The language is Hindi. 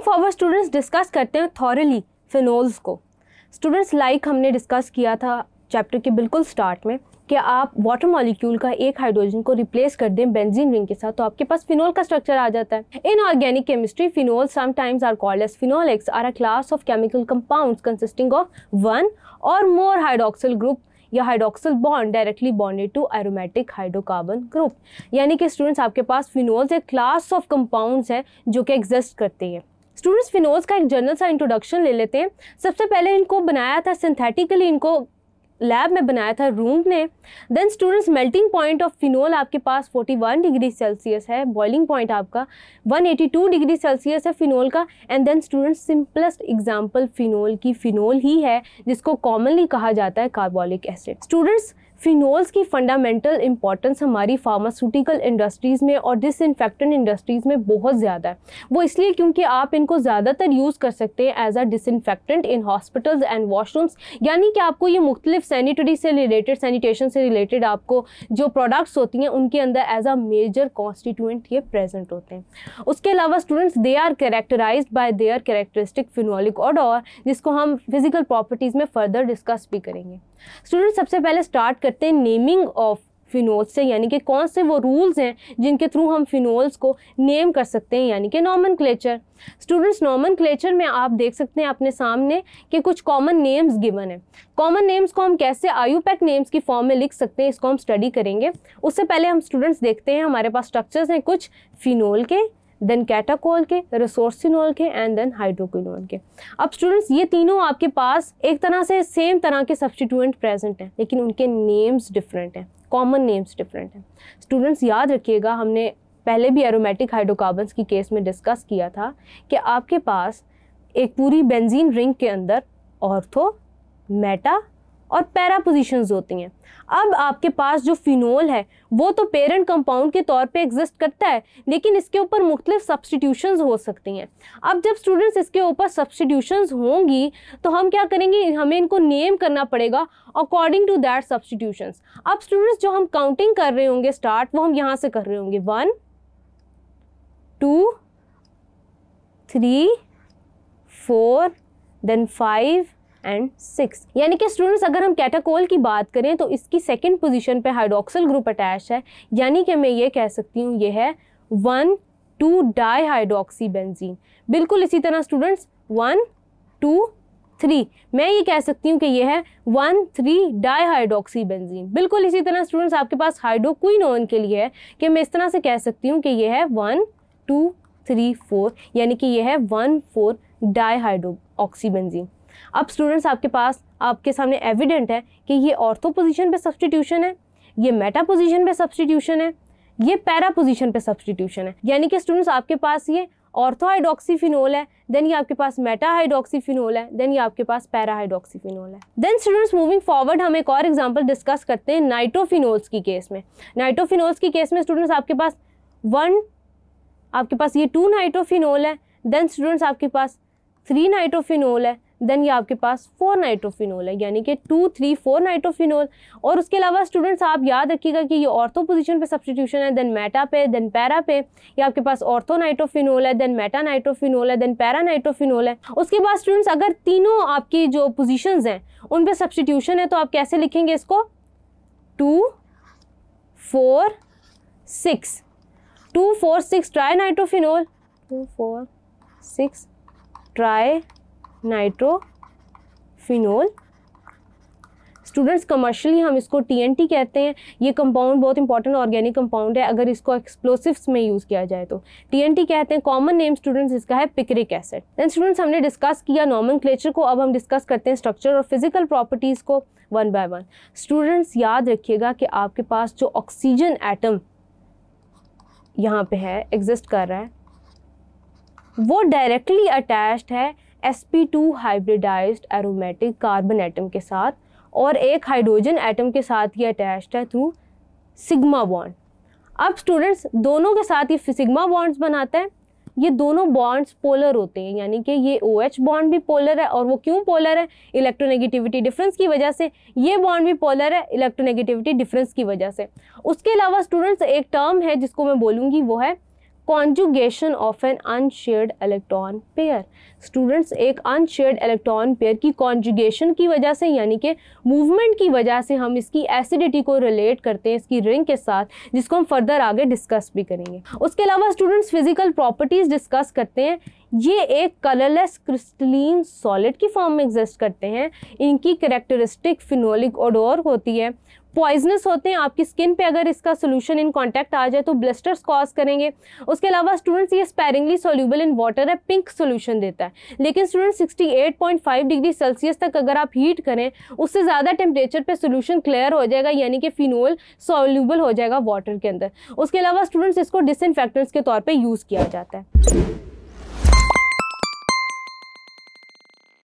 मूविंग फॉरवर्ड स्टूडेंट्स डिस्कस करते हैं थॉरली फिनोल्स को स्टूडेंट्स लाइक like हमने डिस्कस किया था चैप्टर के बिल्कुल स्टार्ट में कि आप वाटर मॉलिक्यूल का एक हाइड्रोजन को रिप्लेस कर दें बेंजीन रिंग के साथ तो आपके पास फिनोल का स्ट्रक्चर आ जाता है in organic chemistry phenol sometimes are called as phenolics are a class of chemical compounds consisting of one or more hydroxyl group या hydroxyl bond directly bonded to aromatic hydrocarbon group यानी कि स्टूडेंट्स आपके पास फिनोल्स एक क्लास ऑफ कंपाउंड्स हैं जो कि एग्जिस्ट करते हैं स्टूडेंट्स फिनोल्स का एक जनरल सा इंट्रोडक्शन ले लेते हैं सबसे पहले इनको बनाया था सिंथेटिकली इनको लैब में बनाया था रूम ने then students melting point of phenol आपके पास 41 डिग्री सेल्सियस है बॉइलिंग पॉइंट आपका 182 डिग्री सेल्सियस है फिनोल का and then students simplest example phenol की फिनोल ही है जिसको कॉमनली कहा जाता है कार्बोलिक एसिड स्टूडेंट्स फिनोल्स की फंडामेंटल इंपॉर्टेंस हमारी फार्मास्यूटिकल इंडस्ट्रीज़ में और डिसइनफेक्टेंट इंडस्ट्रीज़ में बहुत ज़्यादा है वो इसलिए क्योंकि आप इनको ज़्यादातर यूज़ कर सकते हैं as a disinfectant in hospitals and washrooms यानी कि आपको ये मुख्तलिफ सैनिटरी से रिलेटेड सैनिटेशन से रिलेटेड आपको जो प्रोडक्ट्स होती हैं उनके अंदर एज अ मेजर कॉन्स्टिट्यूंट ये प्रेजेंट होते हैं उसके अलावा students they are characterize by their characteristic phenolic order जिसको हम फिजिकल प्रॉपर्टीज़ में फर्दर डिस्कस भी करेंगे स्टूडेंट सबसे पहले स्टार्ट करते हैं नेमिंग ऑफ फिनोल्स से यानी कि कौन से वो रूल्स हैं जिनके थ्रू हम फिनोल्स को नेम कर सकते हैं यानी कि nomenclature students nomenclature में आप देख सकते हैं अपने सामने कि कुछ कॉमन नेम्स गिवन है कॉमन नेम्स को हम कैसे आयुपैक नेम्स की फॉर्म में लिख सकते हैं इसको हम स्टडी करेंगे उससे पहले हम स्टूडेंट्स देखते हैं हमारे पास स्ट्रक्चर्स हैं कुछ फिनोल के देन कैटाकोल के रिसोर्सिनोल के एंड देन हाइड्रोक्विनोन के अब स्टूडेंट्स ये तीनों आपके पास एक तरह से सेम तरह के सब्सटीट्यूएंट प्रेजेंट हैं लेकिन उनके नेम्स डिफरेंट हैं कॉमन नेम्स डिफरेंट हैं स्टूडेंट्स याद रखिएगा हमने पहले भी एरोमेटिक हाइड्रोकार्बन की केस में डिस्कस किया था कि आपके पास एक पूरी बेंजीन रिंग के अंदर ऑर्थो मेटा और पैरा पोजिशन होती हैं अब आपके पास जो फिनोल है वो तो पेरेंट कंपाउंड के तौर पे एग्जिस्ट करता है लेकिन इसके ऊपर मुख्तलिफ सब्सटीट्यूशन हो सकती हैं अब जब स्टूडेंट्स इसके ऊपर सब्सटीट्यूशन होंगी तो हम क्या करेंगे हमें इनको नेम करना पड़ेगा अकॉर्डिंग टू दैट सब्सटीट्यूशन अब स्टूडेंट्स जो हम काउंटिंग कर रहे होंगे स्टार्ट वो हम यहाँ से कर रहे होंगे one two three four then five and six यानी कि स्टूडेंट्स अगर हम कैटाकोल की बात करें तो इसकी सेकेंड पोजिशन पर हाइड्रोक्सल ग्रुप अटैच है यानी कि मैं ये कह सकती हूँ ये है one two di hydroxy benzene बिल्कुल इसी तरह स्टूडेंट्स वन टू थ्री मैं ये कह सकती हूँ कि ये है one three di hydroxy benzene बिल्कुल इसी तरह स्टूडेंट्स आपके पास ओन के लिए है कि मैं इस तरह से कह सकती हूँ कि ये है वन टू थ्री फोर यानी कि ये है one four di hydro benzene अब स्टूडेंट्स आपके पास आपके सामने एविडेंट है कि ये ऑर्थो पोजिशन पर सब्सटीट्यूशन है ये मेटा पोजिशन पर सब्सटीट्यूशन है ये पैरा पोजिशन पर सब्सटीट्यूशन है यानी कि स्टूडेंट्स आपके पास ये ऑर्थो है देन ये आपके पास मेटा है देन ये आपके पास पैरा हाइड्रोक्सीफिनोल है देन स्टूडेंट्स मूविंग फॉरवर्ड हम एक और एग्जांपल डिस्कस करते हैं नाइट्रोफिनोल्स की केस में नाइट्रोफिनोल्स की केस में स्टूडेंट्स आपके पास वन आपके पास ये टू नाइट्रोफिनोल है देन स्टूडेंट्स आपके पास थ्री नाइट्रोफिनोल है देन ये आपके पास फोर नाइट्रोफिनोल है यानी कि टू थ्री फोर नाइट्रोफिनोल और उसके अलावा स्टूडेंट्स आप याद रखिएगा कि ये ऑर्थो पोजीशन पे सब्सटीट्यूशन है देन मेटा पे देन पैरा पे ये आपके पास ऑर्थो नाइट्रोफिनोल है देन मेटा नाइट्रोफिनोल है देन पैरा नाइट्रोफिनोल है उसके बाद स्टूडेंट्स अगर तीनों आपकी जो पोजिशन हैं उन पर सब्सटीट्यूशन है तो आप कैसे लिखेंगे इसको two four six two four six tri nitrophenol two four six tri nitrophenol students commercially हम इसको टीएनटी कहते हैं ये कंपाउंड बहुत इंपॉर्टेंट ऑर्गेनिक कंपाउंड है अगर इसको एक्सप्लोसिव्स में यूज़ किया जाए तो टीएनटी कहते हैं कॉमन नेम स्टूडेंट्स इसका है पिक्रिक एसिड दैन स्टूडेंट्स हमने डिस्कस किया नॉमन को अब हम डिस्कस करते हैं स्ट्रक्चर और फिजिकल प्रॉपर्टीज़ को वन बाय वन स्टूडेंट्स याद रखिएगा कि आपके पास जो ऑक्सीजन एटम यहाँ पे है एग्जिस्ट कर रहा है वो डायरेक्टली अटैच्ड है sp2 hybridised aromatic carbon atom के साथ और एक हाइड्रोजन एटम के साथ ये अटैच्ड है थ्रू सिग्मा बॉन्ड अब स्टूडेंट्स दोनों के साथ ये सिग्मा बॉन्ड्स बनाते हैं ये दोनों बॉन्ड्स पोलर होते हैं यानी कि ये ओ एच बॉन्ड भी पोलर है और वो क्यों पोलर है इलेक्ट्रोनेगेटिविटी डिफरेंस की वजह से ये बॉन्ड भी पोलर है इलेक्ट्रोनेगेटिविटी डिफरेंस की वजह से उसके अलावा स्टूडेंट्स एक टर्म है जिसको मैं बोलूँगी वो है conjugation of an unshared electron pair students एक अनशेयर्ड इलेक्ट्रॉन पेयर की कॉन्जुगेशन की वजह से यानी कि मूवमेंट की वजह से हम इसकी एसिडिटी को रिलेट करते हैं इसकी रिंग के साथ जिसको हम फर्दर आगे डिस्कस भी करेंगे उसके अलावा स्टूडेंट्स फिजिकल प्रॉपर्टीज़ डिस्कस करते हैं ये एक कलरलेस क्रिस्टलिन सॉलिड की फॉर्म में एग्जिस्ट करते हैं इनकी करेक्टरिस्टिक फिनोलिक ओडोर होती है पॉइजनस होते हैं आपकी स्किन पे अगर इसका सोल्यूशन इन कॉन्टैक्ट आ जाए तो ब्लिस्टर्स कॉज करेंगे उसके अलावा स्टूडेंट्स ये स्पेरिंगली सोल्यूबल इन वाटर है पिंक सोल्यूशन देता है लेकिन स्टूडेंट्स 68.5 डिग्री सेल्सियस तक अगर आप हीट करें उससे ज़्यादा टेम्परेचर पर सोल्यूशन क्लियर हो जाएगा यानी कि फिनोल सोल्यूबल हो जाएगा वाटर के अंदर उसके अलावा स्टूडेंट्स इसको डिसइनफेक्टेंट्स के तौर पर यूज़ किया जाता है